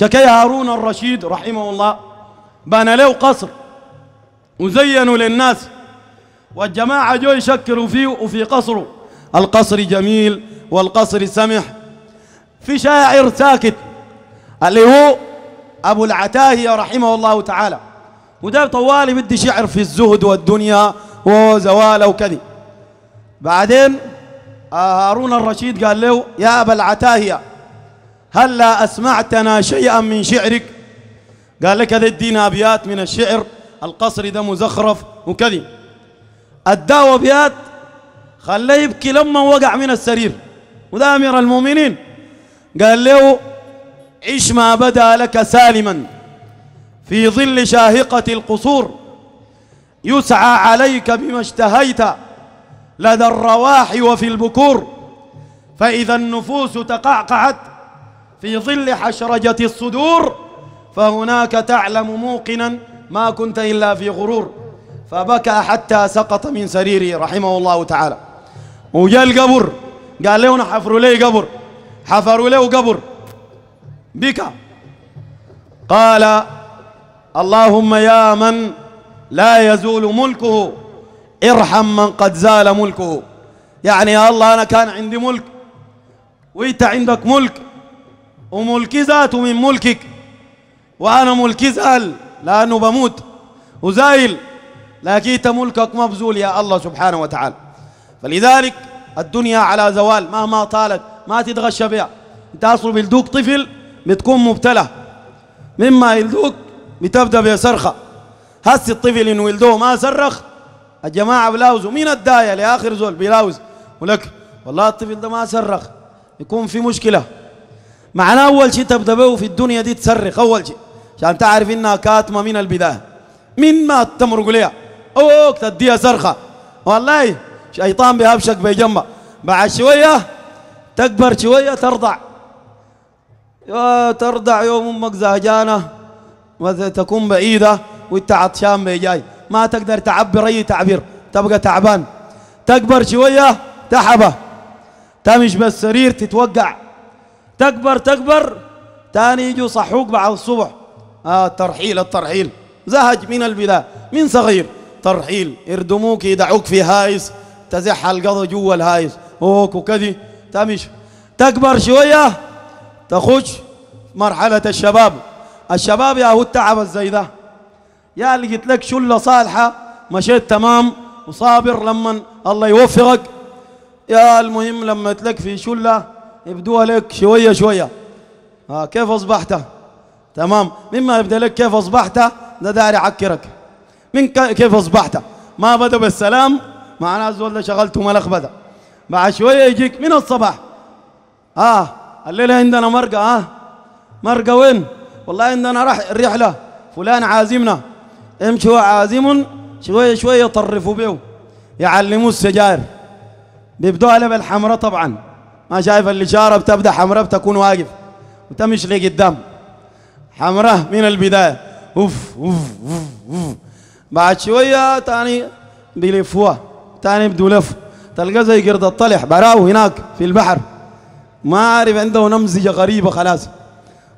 شكي هارون الرشيد رحمه الله بنى له قصر وزينوا للناس والجماعة جو يشكروا فيه وفي قصره القصر جميل والقصر سمح في شاعر ساكت اللي هو أبو العتاهية رحمه الله تعالى وده طوالي بدي شعر في الزهد والدنيا وزواله وكذي بعدين آه، هارون الرشيد قال له يا أبا العتاهية هل لا أسمعتنا شيئا من شعرك قال لك الدين أبيات من الشعر القصري ده مزخرف وكذي أداه أبيات خلاه يبكي لما وقع من السرير وده أمير المؤمنين قال له عش ما بدا لك سالما في ظل شاهقة القصور يسعى عليك بما اشتهيت لدى الرواح وفي البكور فإذا النفوس تقعقعت في ظل حشرجة الصدور فهناك تعلم موقنا ما كنت إلا في غرور فبكى حتى سقط من سريره رحمه الله تعالى وجاء القبر قال له حفروا لي قبر حفروا له قبر بكى قال اللهم يا من لا يزول ملكه ارحم من قد زال ملكه يعني يا الله أنا كان عندي ملك وإنت عندك ملك وملكي ذاته من ملكك وأنا ملكي زال لأنه بموت وزايل لكن ملكك مبذول يا الله سبحانه وتعالى فلذلك الدنيا على زوال مهما طالت ما تتغشى بها انت اصلا بيلدوك طفل بتكون مبتلى مما يلدوك بتبدا بصرخه هسي الطفل انه ولدوه ما صرخ الجماعه بلاوزوا مين الدايه لاخر زول بلاوز ولك والله الطفل ده ما صرخ يكون في مشكله معناه أول شيء تبدبه في الدنيا دي تصرخ أول شيء عشان تعرف إنها كاتمة من البداية من ما تمرق ليها أوك تديها صرخة والله شيطان بيهبشك بجنبه بعد شوية تكبر شوية ترضع يا ترضع يوم أمك زهجانة تكون بعيدة وانت عطشان بيجاي ما تقدر تعبر أي تعبير تبقى تعبان تكبر شوية تحبة تمش بالسرير تتوقع تكبر تكبر تاني يجوا صحوك بعد الصبح آه ترحيل الترحيل زهج من البداية من صغير ترحيل يردموك يدعوك في هايس تزح القضى جوا الهايس اوك وكذي تمش تكبر شوية تخش مرحلة الشباب الشباب يا هو التعب الزي ده يا لقيت لك شلة صالحة مشيت تمام وصابر لما الله يوفقك يا المهم لما لك في شلة يبدوها لك شوية شوية ها آه، كيف أصبحت تمام مما يبدأ لك كيف أصبحت ده داري يعكرك من كيف أصبحت ما بدأ بالسلام معناه الزول ده شغلته ملخبطة بعد شوية يجيك من الصباح آه الليلة عندنا مرقة آه مرقة وين والله عندنا راح الرحلة فلان عازمنا امشوا عازم شوية شوية يطرفوا به يعلموا السجاير بيبدوها على بالحمرة طبعا ما شايف الاشاره بتبدا حمراء بتكون واقف وتمشي لقدام حمراء من البدايه اوف اوف اوف, أوف. بعد شويه تاني بيلفوها تاني بدو لف تلقى زي قرد الطلح براو هناك في البحر ما عارف عنده نمزجه غريبه خلاص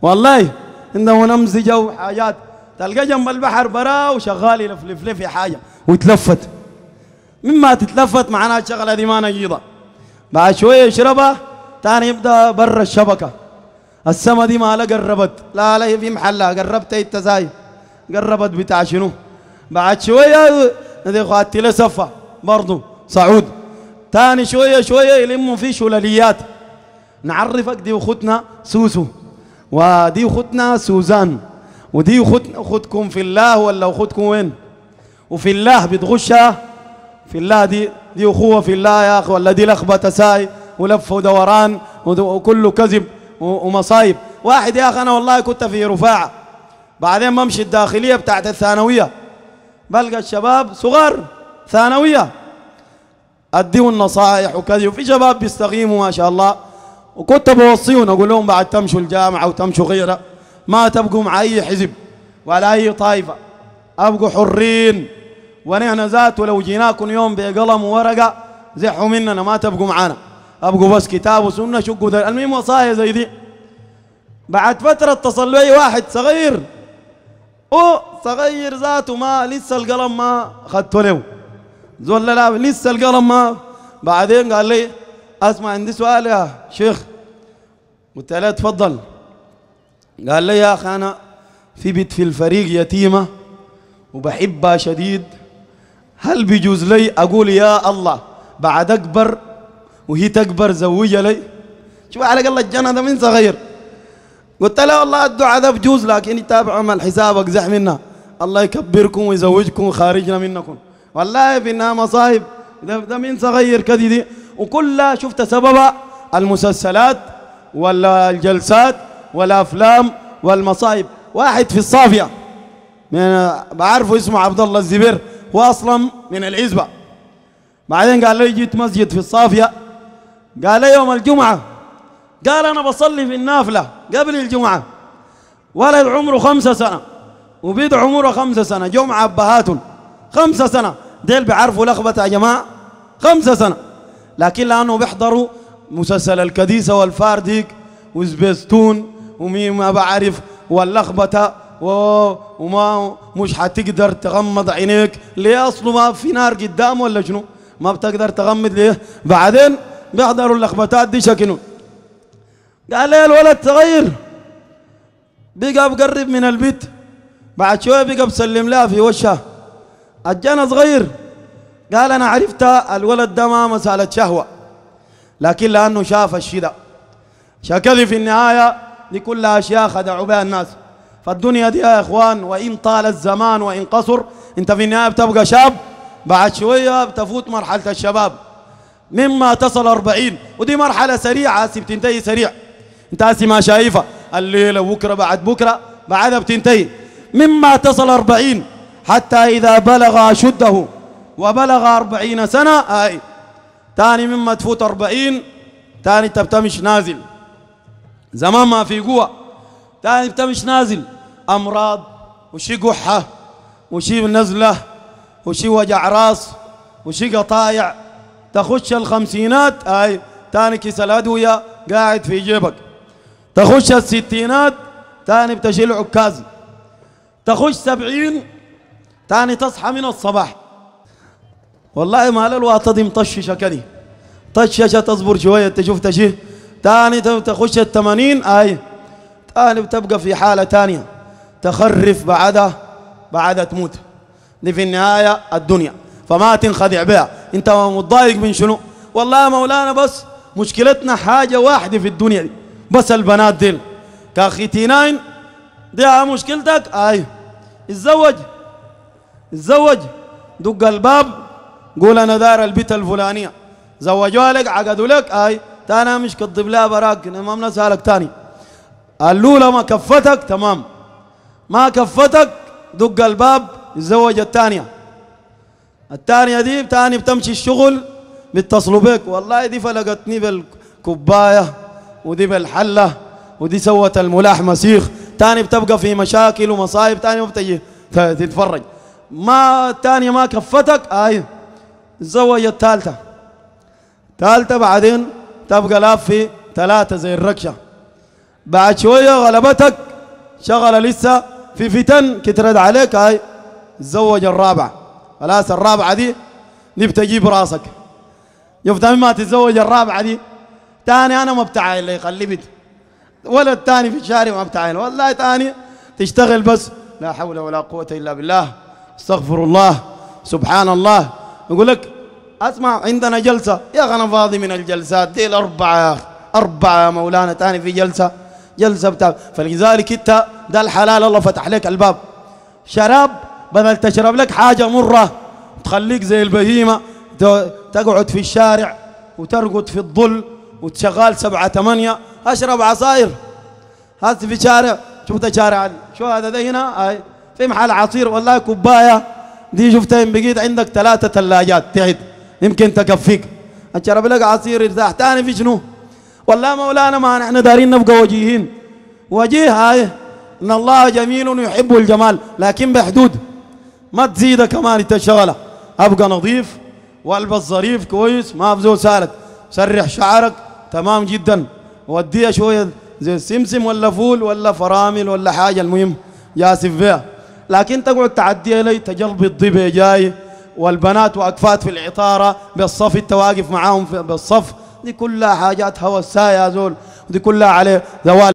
والله عنده نمزجه وحاجات تلقى جنب البحر براو شغال يلفلف لف حاجه وتلفت مما تتلفت معناها الشغله دي ما نجيضه بعد شوية يشربها تاني يبدأ برا الشبكة السما دي ما لا قربت لا لا في محلها قربت انت زاي قربت بتاع شنو بعد شوية دي خاتي لسفة برضو صعود تاني شوية شوية يلموا في شلليات نعرفك دي اختنا سوسو ودي اختنا سوزان ودي اختكم في الله ولا اختكم وين وفي الله بتغشها في الله دي دي أخوة في الله يا اخو الذي لخبطه ساي ولف ودوران وكله كذب ومصايب واحد يا أخي أنا والله كنت في رفاعة بعدين بمشي الداخلية بتاعت الثانوية بلقى الشباب صغار ثانوية أديهم النصائح وكذا وفي شباب بيستقيموا ما شاء الله وكنت بوصيهم أقول لهم بعد تمشوا الجامعة وتمشوا غيرها ما تبقوا مع أي حزب ولا أي طائفة أبقوا حرين ونحن ذاته لو جيناكم يوم بقلم وورقة زحوا مننا ما تبقوا معانا ابقوا بس كتاب وسنة شقوا المهم وصايا زي دي بعد فترة اتصل بي واحد صغير او صغير ذاته ما لسه القلم ما اخذته له زول لا لسه القلم ما بعدين قال لي اسمع عندي سؤال يا شيخ قلت له تفضل قال لي يا اخي انا في بيت في الفريق يتيمه وبحبها شديد هل بيجوز لي أقول يا الله بعد أكبر وهي تكبر زوجها لي شوف على قال الجنة ده من صغير قلت له والله الدعاء ده بجوز لكن تابع عمل حسابك زح منها الله يكبركم ويزوجكم خارجنا منكم والله فينا مصايب ده, ده من صغير كذي دي وكلها شفت سببها المسلسلات ولا الجلسات والافلام والمصايب واحد في الصافيه يعني بعرفه اسمه عبد الله الزبير وأصلا من العزبة بعدين قال لي جيت مسجد في الصافية قال لي يوم الجمعة قال أنا بصلي في النافلة قبل الجمعة ولد عمره خمسة سنة وبيد عمره خمسة سنة جمعة أبهاتهم خمسة سنة ديل بيعرفوا لخبطة يا جماعة خمسة سنة لكن لأنه بيحضروا مسلسل الكديسة والفارديك وزبيستون ومين ما بعرف واللخبطة وما مش حتقدر تغمض عينيك ليه اصله ما في نار قدامه ولا شنو ما بتقدر تغمض ليه بعدين بيحضروا اللخبطات دي شكنو قال لي الولد تغير بقى بقرب من البيت بعد شويه بقى بسلم لها في وشها الجنة صغير قال انا عرفتها الولد ده ما مسألة شهوة لكن لانه شاف الشدة شكلي في النهاية دي كلها اشياء خدعوا بها الناس فالدنيا دي يا إخوان وإن طال الزمان وإن قصر أنت في النهاية بتبقى شاب بعد شوية بتفوت مرحلة الشباب مما تصل 40 ودي مرحلة سريعة هسه بتنتهي سريع أنت هسه ما شايفها الليلة بكرة بعد بكرة بعدها بتنتهي مما تصل 40 حتى إذا بلغ أشده وبلغ 40 سنة هاي ثاني مما تفوت 40 ثاني انت بتمشي نازل زمان ما في قوة تاني انت مش نازل امراض وشي قحه وشي نزله وشي وجع راس وشي قطايع تخش الخمسينات اي تاني كيس الادويه قاعد في جيبك تخش الستينات تاني بتشيل عكاز تخش سبعين تاني تصحى من الصباح والله ما الواطه دي مطششه كده طششه تصبر شويه تشوف تشيه تاني تخش الثمانين اي تاني بتبقى في حالة ثانيه تخرف بعدها بعدها تموت دي في النهاية الدنيا فما تنخدع بها انت متضايق من شنو والله مولانا بس مشكلتنا حاجة واحدة في الدنيا دي بس البنات دي كاختي ناين دي مشكلتك اي اتزوج اتزوج دق الباب قول انا دار البيت الفلانية زوجوا لك عقدوا لك اي تانا مش كضب لها براك ما بنسألك تاني الاولى ما كفتك تمام ما كفتك دق الباب تزوج الثانيه الثانيه دي تاني بتمشي الشغل بيتصلوا بك والله دي فلقتني بالكوبايه ودي بالحله ودي سوت الملاح مسيخ تاني بتبقى في مشاكل ومصايب تاني بتجي تتفرج ما الثانيه ما كفتك اي تزوج الثالثه ثالثه بعدين تبقى لاف في ثلاثه زي الركشه بعد شوية غلبتك شغلة لسه في فتن كترد عليك هاي تزوج الرابعة خلاص الرابعة دي دي بتجيب راسك شفت ما تتزوج الرابعة دي تاني أنا ما بتعايل لي قلبت ولا التاني في الشارع ما بتعايل والله تاني تشتغل بس لا حول ولا قوة إلا بالله استغفر الله سبحان الله يقول لك اسمع عندنا جلسة يا أخي أنا فاضي من الجلسات دي الأربعة يا أخي أربعة يا مولانا تاني في جلسة جلسة بتاع فلذلك انت ده الحلال الله فتح لك الباب شراب بدل تشرب لك حاجة مرة تخليك زي البهيمة تقعد في الشارع وترقد في الظل وتشغال سبعة ثمانية أشرب عصاير هات في شارع شفت شارع شو هذا ده هنا هاي في محل عصير والله كوباية دي شفتها بقيت عندك ثلاثة ثلاجات تعد يمكن تكفيك أشرب لك عصير ارتاح ثاني في شنو والله مولانا ما نحن دارين نبقى وجيهين وجيه هاي ان الله جميل يحب الجمال لكن بحدود ما تزيد كمان انت ابقى نظيف والبس ظريف كويس ما ابذل سالك سرح شعرك تمام جدا وديها شويه زي السمسم ولا فول ولا فرامل ولا حاجه المهم جاسف فيها لكن تقعد تعديها لي تجلبي الضبي جاي والبنات واقفات في العطاره بالصف انت واقف معاهم بالصف دي كلها حاجات هوسايا يا زول ودي كلها عليه زوال